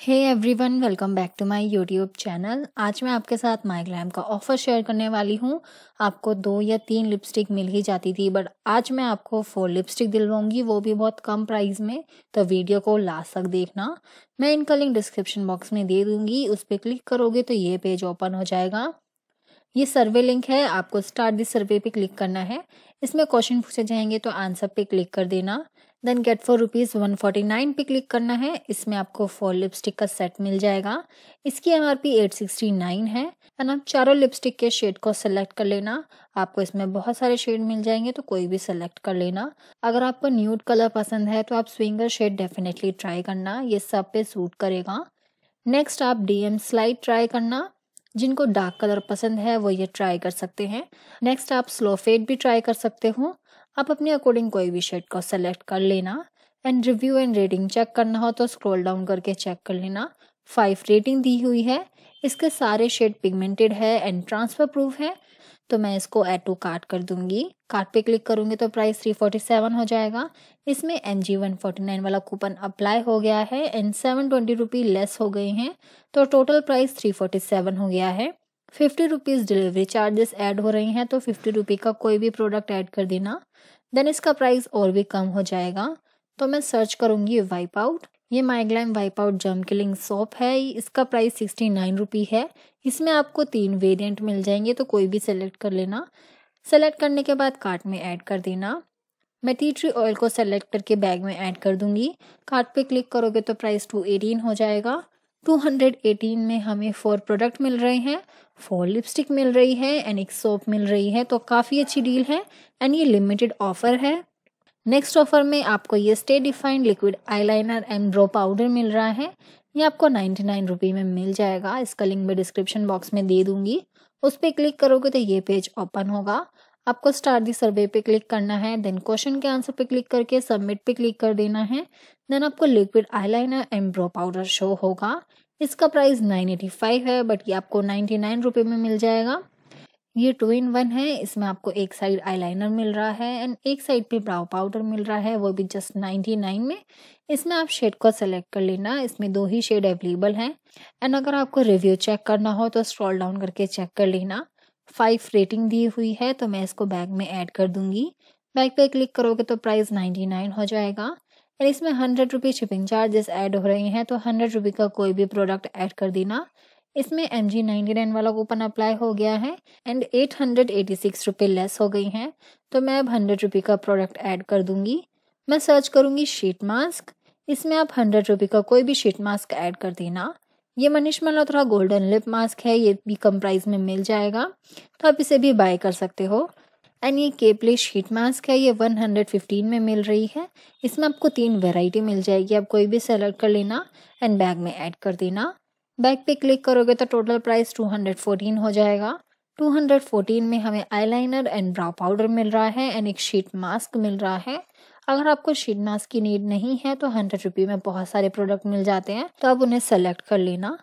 hey everyone welcome back to my YouTube channel आज मैं आपके साथ माई ग्लैम का ऑफर शेयर करने वाली हूँ आपको दो या तीन लिपस्टिक मिल ही जाती थी बट आज मैं आपको फोर लिपस्टिक दिलवाऊंगी वो भी बहुत कम प्राइस में तो वीडियो को लास्ट तक देखना मैं इनका लिंक डिस्क्रिप्शन बॉक्स में दे दूंगी उस पर क्लिक करोगे तो ये पेज ओपन हो जाएगा ये सर्वे लिंक है आपको स्टार्ट दिस सर्वे पे क्लिक करना है इसमें क्वेश्चन पूछे जाएंगे तो आंसर पे क्लिक कर देना then get for rupees one forty nine पे क्लिक करना है इसमें आपको फोर लिपस्टिक का सेट मिल जाएगा इसकी M R P eight sixty nine है एंड आप चारों लिपस्टिक के शेड को सेलेक्ट कर लेना आपको इसमें बहुत सारे शेड मिल जाएंगे तो कोई भी सेलेक्ट कर लेना अगर आपको न्यूड कलर पसंद है तो आप स्विंगर शेड डेफिनेटली ट्राई करना ये सब पे सूट करेगा नेक्स्ट आप डी एम स्लाइड ट्राई करना जिनको डार्क कलर पसंद है वो ये ट्राई कर सकते हैं नेक्स्ट आप स्लो फेड भी ट्राई कर सकते हो आप अपने अकॉर्डिंग कोई भी शेड को सेलेक्ट कर लेना and review and rating check करना हो तो स्क्रॉल डाउन करके चेक कर लेना फाइव रेटिंग दी हुई है इसके सारे शेड पिगमेंटेड है एंड ट्रांसफर प्रूफ है तो मैं इसको एड टू कार्ट कर दूंगी कार्ट पे क्लिक करूंगी तो प्राइस 347 हो जाएगा इसमें एम जी वन वाला कूपन अप्लाई हो गया है and seven twenty rupee less हो गई हैं तो टोटल प्राइस 347 हो गया है fifty rupees delivery charges add हो रही हैं तो फिफ्टी रुपी का कोई भी प्रोडक्ट ऐड कर देना देन इसका प्राइस और भी कम हो जाएगा तो मैं सर्च करूँगी वाइप आउट ये MyGlamm wipe out germ killing soap है इसका प्राइस सिक्सटी नाइन रुपी है इसमें आपको तीन वेरिएंट मिल जाएंगे तो कोई भी सेलेक्ट कर लेना सेलेक्ट करने के बाद कार्ट में ऐड कर देना मैं टी ट्री ऑयल को सेलेक्ट करके बैग में ऐड कर दूंगी कार्ट पे क्लिक करोगे तो प्राइस टू एटीन हो जाएगा टू हंड्रेड एटीन में हमें फोर प्रोडक्ट मिल रहे हैं फोर लिपस्टिक मिल रही है एंड एक सोप मिल रही है तो काफ़ी अच्छी डील है एंड ये लिमिटेड ऑफर है नेक्स्ट ऑफर में आपको ये stay defined liquid eyeliner and brow powder मिल रहा है ये आपको नाइन्टी नाइन रुपी में मिल जाएगा इसका लिंक मैं डिस्क्रिप्शन बॉक्स में दे दूंगी उस पर क्लिक करोगे तो ये पेज ओपन होगा आपको स्टार दी सर्वे पे क्लिक करना है देन क्वेश्चन के आंसर पे क्लिक करके सबमिट पे क्लिक कर देना है देन आपको liquid eyeliner and brow powder show होगा इसका प्राइस नाइन एटी फाइव है बट ये आपको नाइन्टी नाइन रुपये में मिल जाएगा ये टू इन वन है इसमें आपको एक साइड आईलाइनर मिल रहा है एंड एक साइड पे ब्राउ पाउडर मिल रहा है वो भी जस्ट नाइन्टी नाइन में इसमें आप शेड को सेलेक्ट कर लेना इसमें दो ही शेड अवेलेबल हैं एंड अगर आपको रिव्यू चेक करना हो तो स्क्रॉल डाउन करके चेक कर लेना फाइव रेटिंग दी हुई है तो मैं इसको बैग में ऐड कर दूंगी बैग पे क्लिक करोगे तो प्राइस नाइन्टी नाइन हो जाएगा एंड इसमें hundred rupees shipping charges add हो रहे हैं तो हंड्रेड रुपी का कोई भी प्रोडक्ट ऐड कर देना इसमें एम जी नाइन्टी नाइन वाला कूपन अप्लाई हो गया है and eight hundred eighty six रुपये लेस हो गई हैं तो मैं अब हंड्रेड रुपये का प्रोडक्ट ऐड कर दूंगी मैं सर्च करूंगी शीट मास्क इसमें आप हंड्रेड रुपये का कोई भी शीट मास्क ऐड कर देना ये Manish Malhotra golden lip mask है ये भी कम प्राइस में मिल जाएगा तो आप इसे भी बाय कर सकते हो एंड ये केपले शीट मास्क है ये वन हंड्रेड फिफ्टीन में मिल रही है इसमें आपको तीन वेराइटी मिल जाएगी आप कोई भी सेलेक्ट कर लेना एंड बैग में ऐड कर देना बैक पे क्लिक करोगे तो टोटल प्राइस 214 हो जाएगा 214 में हमें आईलाइनर एंड ब्राउ पाउडर मिल रहा है एंड एक शीट मास्क मिल रहा है अगर आपको शीट मास्क की नीड नहीं है तो हंड्रेड रुपी में बहुत सारे प्रोडक्ट मिल जाते हैं तो आप उन्हें सेलेक्ट कर लेना